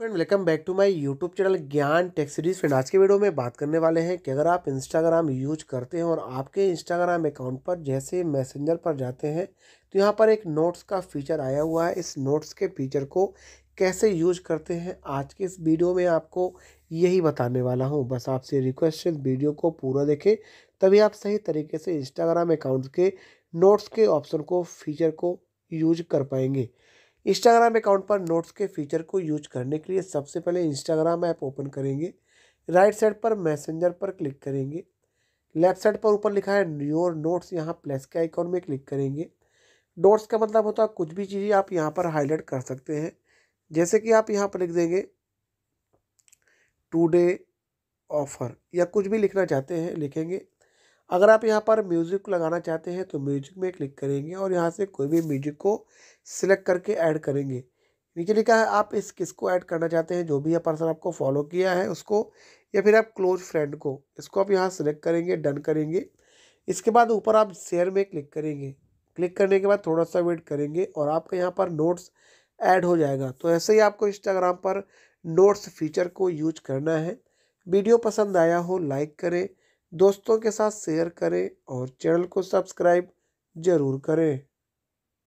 friend welcome back to my YouTube channel Gyan techs series friend आज के video में बात करने वाले हैं कि अगर आप इंस्टाग्राम यूज करते हैं और आपके इंस्टाग्राम अकाउंट पर जैसे मैसेंजर पर जाते हैं तो यहाँ पर एक नोट्स का फीचर आया हुआ है इस नोट्स के फीचर को कैसे यूज करते हैं आज के इस वीडियो में आपको यही बताने वाला हूँ बस आपसे रिक्वेस्ट है वीडियो को पूरा देखें तभी आप सही तरीके से इंस्टाग्राम अकाउंट के नोट्स के ऑप्शन को फीचर को यूज कर पाएंगे इंस्टाग्राम अकाउंट पर नोट्स के फीचर को यूज करने के लिए सबसे पहले इंस्टाग्राम ऐप ओपन करेंगे राइट साइड पर मैसेंजर पर क्लिक करेंगे लेफ्ट साइड पर ऊपर लिखा है योर नोट्स यहाँ प्लस के आइकॉन में क्लिक करेंगे नोट्स का मतलब होता है कुछ भी चीज़ें आप यहाँ पर हाईलाइट कर सकते हैं जैसे कि आप यहाँ पर लिख देंगे टू डे ऑफर या कुछ भी लिखना चाहते हैं लिखेंगे अगर आप यहाँ पर म्यूज़िक लगाना चाहते हैं तो म्यूज़िक में क्लिक करेंगे और यहाँ से कोई भी म्यूज़िक को सिलेक्ट करके ऐड करेंगे नीचे लिखा है आप इस किस को ऐड करना चाहते हैं जो भी यह पर्सन आपको फॉलो किया है उसको या फिर आप क्लोज फ्रेंड को इसको आप यहाँ सेलेक्ट करेंगे डन करेंगे इसके बाद ऊपर आप शेयर में क्लिक करेंगे क्लिक करने के बाद थोड़ा सा वेट करेंगे और आपके यहाँ पर नोट्स ऐड हो जाएगा तो ऐसे ही आपको इंस्टाग्राम पर नोट्स फीचर को यूज करना है वीडियो पसंद आया हो लाइक करें दोस्तों के साथ शेयर करें और चैनल को सब्सक्राइब ज़रूर करें